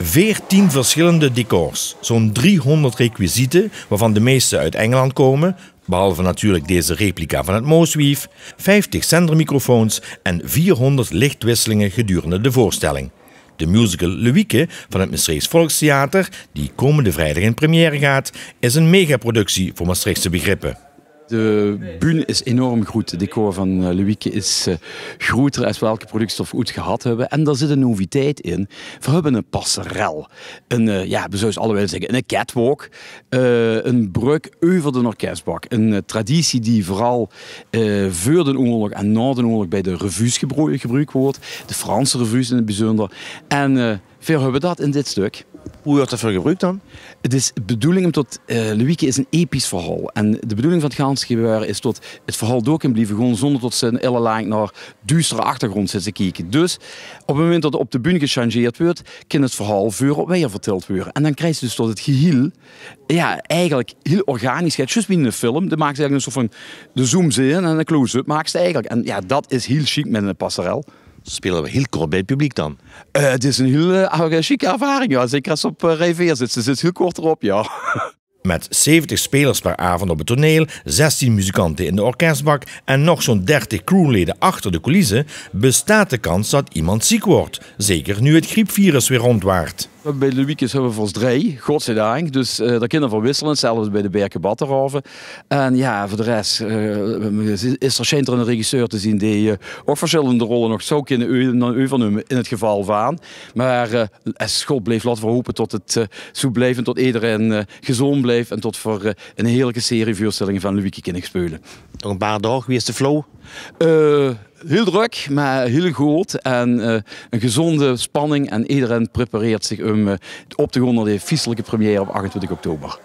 14 verschillende decors, zo'n 300 requisieten, waarvan de meeste uit Engeland komen, behalve natuurlijk deze replica van het Moosweef, 50 zendermicrofoons en 400 lichtwisselingen gedurende de voorstelling. De musical Luieke van het Maastrichts Volkstheater, die komende vrijdag in première gaat, is een megaproductie voor Maastrichtse begrippen. De bühne is enorm groot. Het decor van eh, Louieke is eh, groter als welke elke productstof goed gehad hebben. En daar zit een noviteit in. We hebben een passerel. Een, eh, ja, we zouden allebei zeggen, een catwalk. een brug over de orkestbak. Een traditie die vooral voor de oorlog en na de oorlog bij de revues gebruikt wordt. De Franse revues in het bijzonder. En veel hebben dat in dit stuk. Hoe wordt dat voor gebruikt dan? Het is de bedoeling om tot... Uh, is een episch verhaal. En de bedoeling van het Gaans gebeuren is tot het verhaal door kan blijven. Gewoon zonder tot ze een hele naar duistere achtergrond zitten kijken. Dus op het moment dat het op de bühne gechangeerd wordt, kan het verhaal voor op weer verteld worden. En dan krijg je dus tot het geheel, ja, eigenlijk heel organisch. Juist binnen de film, De maakt eigenlijk een soort van de zoom in en een close-up maakt ze eigenlijk. En ja, dat is heel chic met een passerel spelen we heel kort bij het publiek dan. Eh, het is een heel uh, chique ervaring, ja. zeker als op uh, rij 4 zit. Ze zit heel kort erop, ja. Met 70 spelers per avond op het toneel, 16 muzikanten in de orkestbak en nog zo'n 30 crewleden achter de coulissen, bestaat de kans dat iemand ziek wordt. Zeker nu het griepvirus weer rondwaart. Bij de weekends hebben we volgens drie, godzijdank. Dus uh, eh, daar kunnen we wisselen, zelfs bij de Berken En ja, voor de rest uh, is er schijnt een regisseur te zien die eh, ook verschillende rollen nog zou kunnen u, u van in het geval van. Maar uh, school bleef, laten we hopen tot het zo blijft en tot iedereen gezond blijft. En tot voor een heerlijke serie voorstellingen van Louis kunnen spelen. Nog een paar dagen, wie is de flow? heel druk, maar heel goed. En eh, een gezonde spanning. En iedereen prepareert zich om eh, op te gaan naar de vieselijke première op 28 oktober.